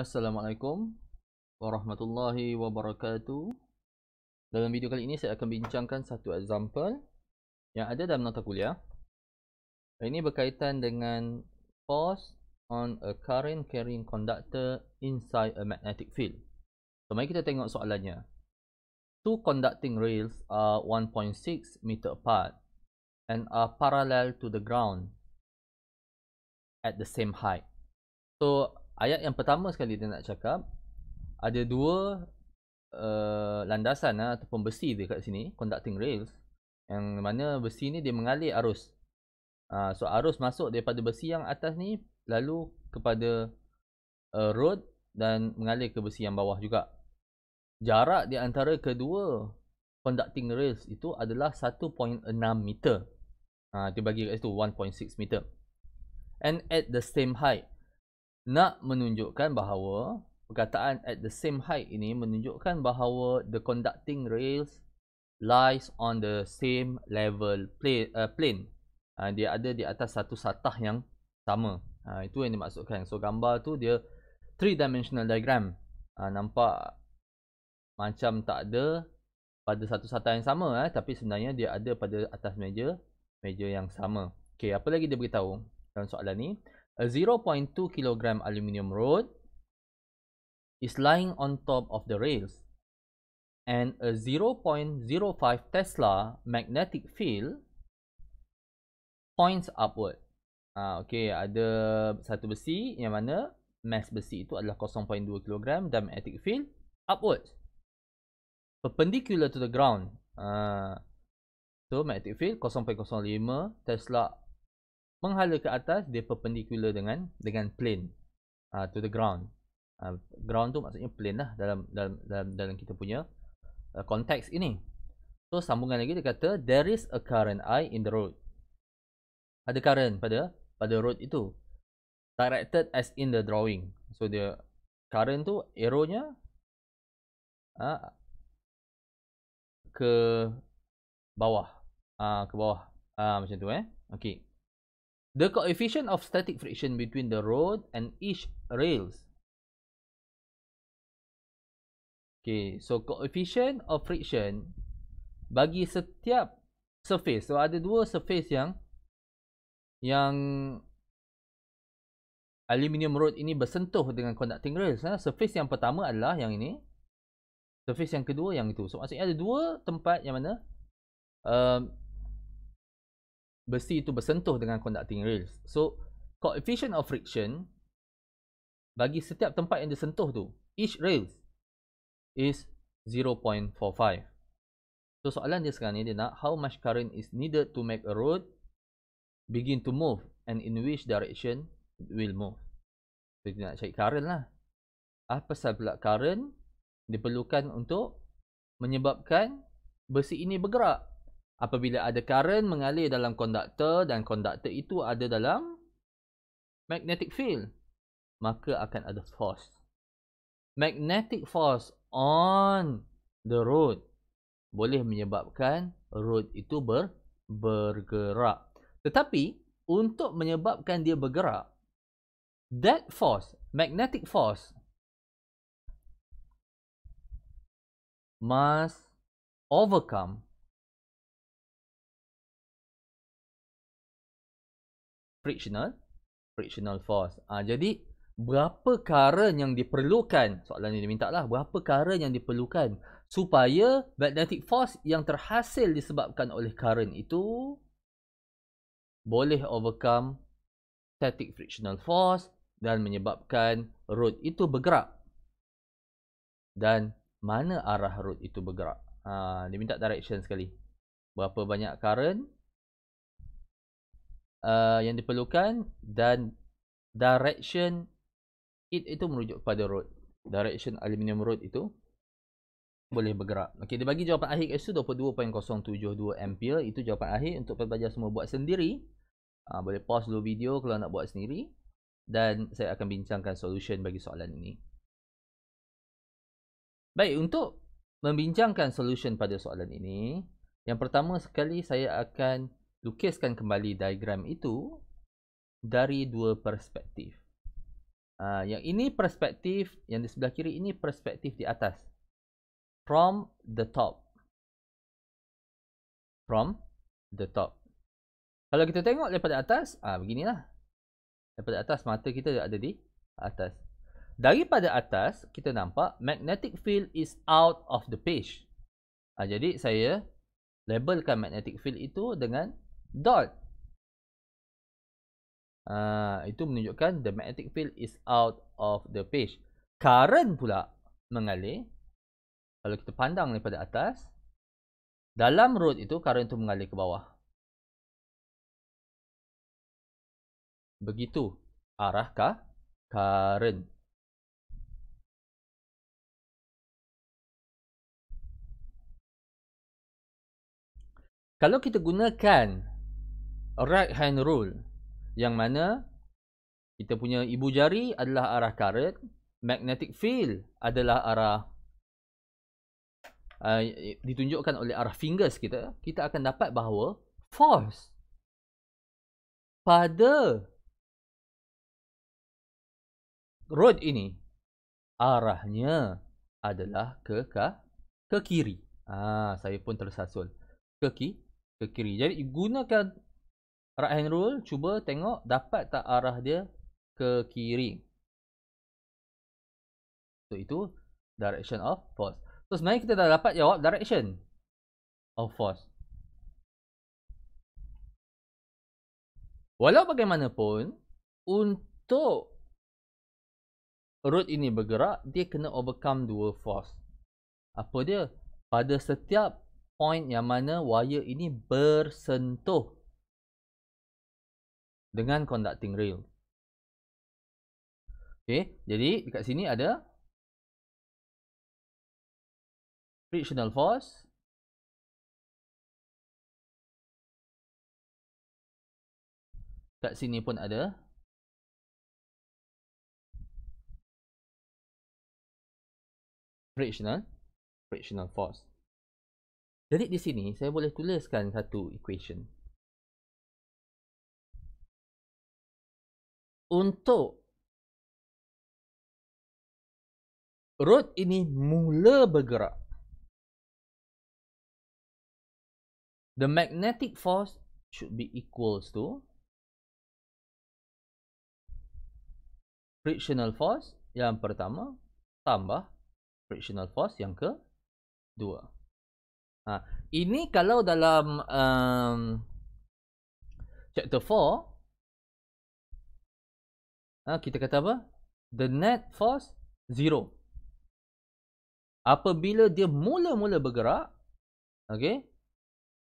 Assalamualaikum warahmatullahi wabarakatuh. Dalam video kali ini saya akan bincangkan satu example yang ada dalam nota kuliah. Ini berkaitan dengan force on a current carrying conductor inside a magnetic field. So mari kita tengok soalannya. Two conducting rails are 1.6 meter apart and are parallel to the ground at the same height. So ayat yang pertama sekali dia nak cakap ada dua uh, landasan uh, ataupun besi dia sini conducting rails yang mana besi ni dia mengalir arus uh, so arus masuk daripada besi yang atas ni lalu kepada uh, road dan mengalir ke besi yang bawah juga jarak di antara kedua conducting rails itu adalah 1.6 meter uh, dia bagi kat situ 1.6 meter and at the same height nak menunjukkan bahawa perkataan at the same height ini menunjukkan bahawa the conducting rails lies on the same level plane. Uh, plane. Uh, dia ada di atas satu satah yang sama. Uh, itu yang dimaksudkan. So gambar tu dia three dimensional diagram. Uh, nampak macam tak ada pada satu satah yang sama eh tapi sebenarnya dia ada pada atas meja meja yang sama. Okay, apa lagi dia beritahu dalam soalan ni? a 0.2 kg aluminium rod is lying on top of the rails and a 0.05 tesla magnetic field points upward ha, okay ada satu besi yang mana mass besi itu adalah 0.2 kg dan magnetic field upward perpendicular to the ground ha, so magnetic field 0.05 tesla menghala ke atas dia perpendicular dengan dengan plane uh, to the ground uh, ground tu maksudnya plane lah dalam dalam dalam, dalam kita punya ah, konteks ini so sambungan lagi dia kata there is a current i in the road ada current pada pada road itu directed as in the drawing so the current tu arrownya uh, ke bawah uh, ke bawah uh, macam tu eh okey The coefficient of static friction between the road and each rails. Okay, so coefficient of friction bagi setiap surface. So ada dua surface yang yang aluminium road ini bersentuh dengan conducting rails. Ha? Surface yang pertama adalah yang ini. Surface yang kedua yang itu. So maksudnya ada dua tempat yang mana um, besi itu bersentuh dengan conducting rails. So, coefficient of friction bagi setiap tempat yang disentuh tu, each rails is 0.45. So, soalan dia sekarang ni, dia nak how much current is needed to make a road begin to move and in which direction it will move. So, dia nak cari current lah. Apa pasal pula current diperlukan untuk menyebabkan besi ini bergerak? apabila ada current mengalir dalam konduktor dan konduktor itu ada dalam magnetic field maka akan ada force magnetic force on the road boleh menyebabkan road itu ber bergerak tetapi untuk menyebabkan dia bergerak that force magnetic force must overcome frictional frictional force ah jadi berapa current yang diperlukan soalan ini diminta lah berapa current yang diperlukan supaya magnetic force yang terhasil disebabkan oleh current itu boleh overcome static frictional force dan menyebabkan rod itu bergerak dan mana arah rod itu bergerak ah ha, diminta direction sekali berapa banyak current uh, yang diperlukan dan direction it itu merujuk pada road. Direction aluminium road itu boleh bergerak. Okey, dia bagi jawapan akhir kes tu 22.072 ampere. Itu jawapan akhir untuk pelajar semua buat sendiri. Ha, boleh pause dulu video kalau nak buat sendiri. Dan saya akan bincangkan solution bagi soalan ini. Baik, untuk membincangkan solution pada soalan ini, yang pertama sekali saya akan lukiskan kembali diagram itu dari dua perspektif. Uh, yang ini perspektif, yang di sebelah kiri ini perspektif di atas. From the top. From the top. Kalau kita tengok daripada atas, ah beginilah. Daripada atas, mata kita ada di atas. Daripada atas, kita nampak magnetic field is out of the page. Ah, jadi, saya labelkan magnetic field itu dengan dot. Uh, itu menunjukkan the magnetic field is out of the page. Current pula mengalir. Kalau kita pandang daripada atas. Dalam road itu, current itu mengalir ke bawah. Begitu arahkah current. Kalau kita gunakan right hand rule yang mana kita punya ibu jari adalah arah karet, magnetic field adalah arah uh, ditunjukkan oleh arah fingers kita kita akan dapat bahawa force pada rod ini arahnya adalah ke ke, ke kiri ah saya pun tersasul ke ki, ke kiri jadi gunakan right hand rule cuba tengok dapat tak arah dia ke kiri so itu direction of force so sebenarnya kita dah dapat jawab direction of force walau bagaimanapun untuk root ini bergerak dia kena overcome dua force apa dia pada setiap point yang mana wire ini bersentuh dengan conducting rail. Okay, jadi dekat sini ada frictional force Kat sini pun ada. Frictional. Frictional force. Jadi di sini saya boleh tuliskan satu equation. untuk rod ini mula bergerak the magnetic force should be equals to frictional force yang pertama tambah frictional force yang ke dua ha ini kalau dalam um, chapter 4 ha, kita kata apa? The net force zero. Apabila dia mula-mula bergerak, okay,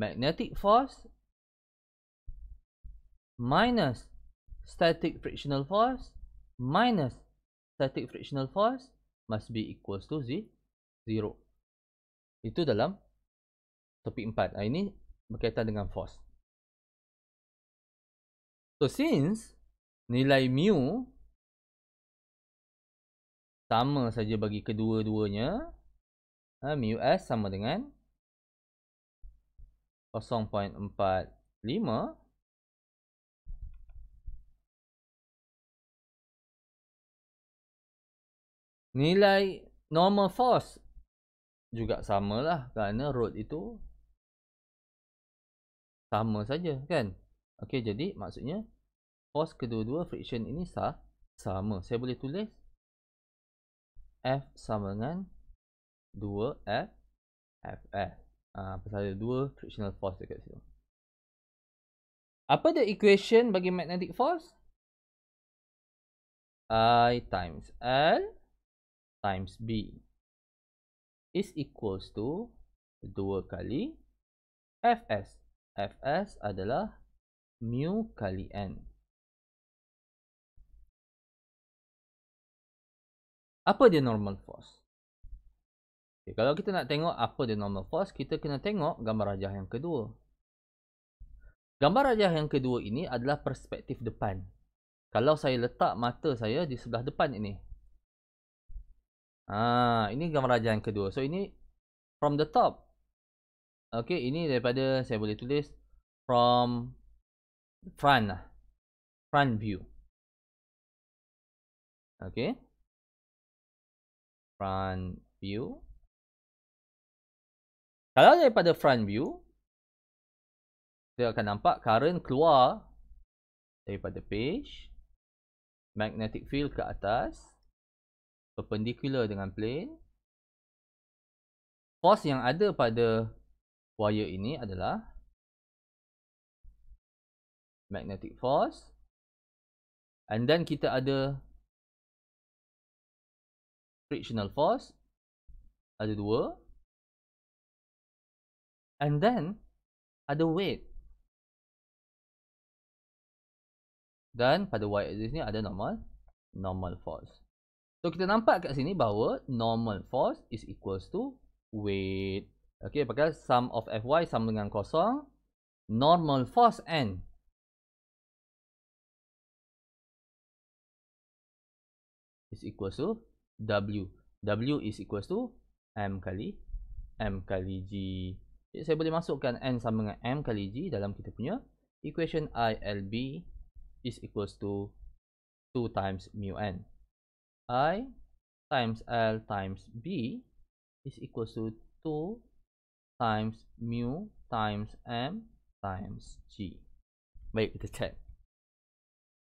magnetic force minus static frictional force minus static frictional force must be equals to zero. Itu dalam topik empat. Ha, ini berkaitan dengan force. So since nilai mu sama saja bagi kedua-duanya ha, mu s sama dengan 0.45 nilai normal force juga samalah kerana road itu sama saja kan okey jadi maksudnya 0.45 force kedua-dua friction ini sah, sama. Saya boleh tulis F sama dengan 2F FF. Ah, uh, pasal ada dua frictional force dekat sini. Apa the equation bagi magnetic force? I times L times B is equals to 2 kali FS. FS adalah mu kali N. apa dia normal force? Okay, kalau kita nak tengok apa dia normal force, kita kena tengok gambar rajah yang kedua. Gambar rajah yang kedua ini adalah perspektif depan. Kalau saya letak mata saya di sebelah depan ini. Ah, ini gambar rajah yang kedua. So ini from the top. Okay, ini daripada saya boleh tulis from front lah. Front view. Okay front view. Kalau daripada front view, kita akan nampak current keluar daripada page. Magnetic field ke atas. Perpendicular dengan plane. Force yang ada pada wire ini adalah magnetic force. And then kita ada frictional force ada dua and then ada weight dan pada y axis ni ada normal normal force so kita nampak kat sini bahawa normal force is equals to weight okey pakai sum of fy sama dengan kosong normal force n is equals to W. W is equals to M kali M kali G. Jadi saya boleh masukkan N sama dengan M kali G dalam kita punya equation ILB is equals to 2 times mu N. I times L times B is equals to 2 times mu times M times G. Baik, kita check.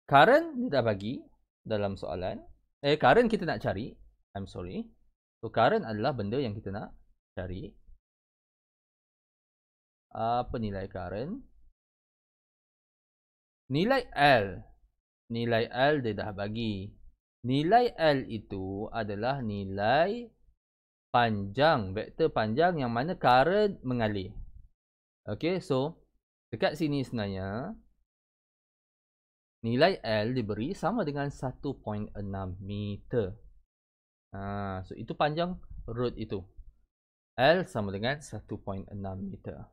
Current dia dah bagi dalam soalan. Eh, current kita nak cari. I'm sorry. So, current adalah benda yang kita nak cari. Apa nilai current? Nilai L. Nilai L dia dah bagi. Nilai L itu adalah nilai panjang. Vektor panjang yang mana current mengalir. Okay, so dekat sini sebenarnya nilai L diberi sama dengan 1.6 meter. Ha, so itu panjang road itu. L sama dengan 1.6 meter.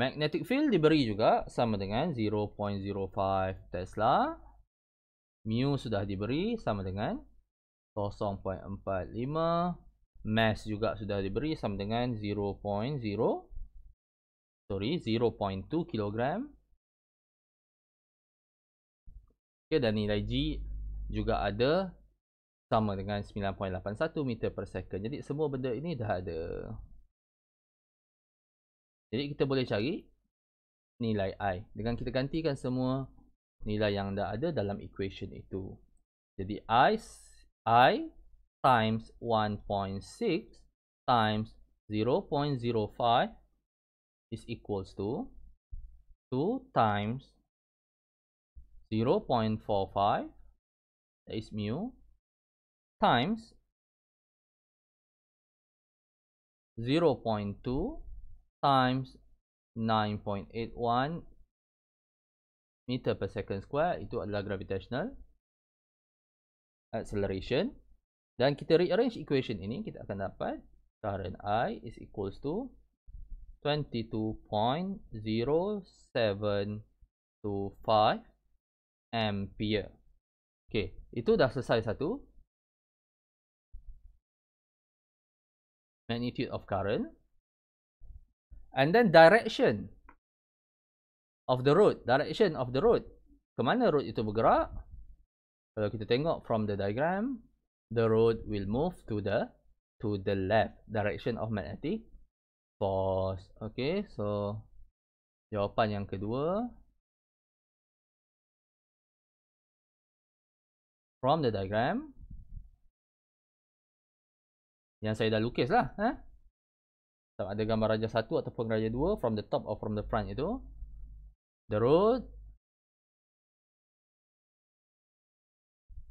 Magnetic field diberi juga sama dengan 0.05 Tesla. Mu sudah diberi sama dengan 0.45. Mass juga sudah diberi sama dengan sorry 0.2 kilogram. okay, dan nilai G juga ada sama dengan 9.81 meter per second jadi semua benda ini dah ada jadi kita boleh cari nilai I dengan kita gantikan semua nilai yang dah ada dalam equation itu jadi I I times 1.6 times 0.05 is equals to 2 times 0 0.45 that is mu times 0 0.2 times 9.81 meter per second square itu adalah gravitational acceleration dan kita rearrange equation ini kita akan dapat current i is equals to 22.0725 ampere. Okey, itu dah selesai satu. Magnitude of current. And then direction of the road. Direction of the road. Kemana road itu bergerak? Kalau kita tengok from the diagram, the road will move to the to the left direction of magnetic false. Okay, so jawapan yang kedua. From the diagram. Yang saya dah lukis lah. Eh? So, ada gambar raja satu ataupun raja dua from the top or from the front itu. The road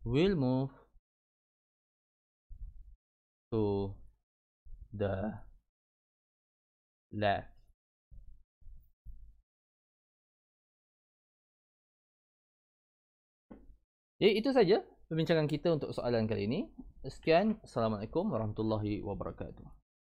will move to the Le. Eh, Jadi itu saja perbincangan kita untuk soalan kali ini. Sekian. Assalamualaikum warahmatullahi wabarakatuh.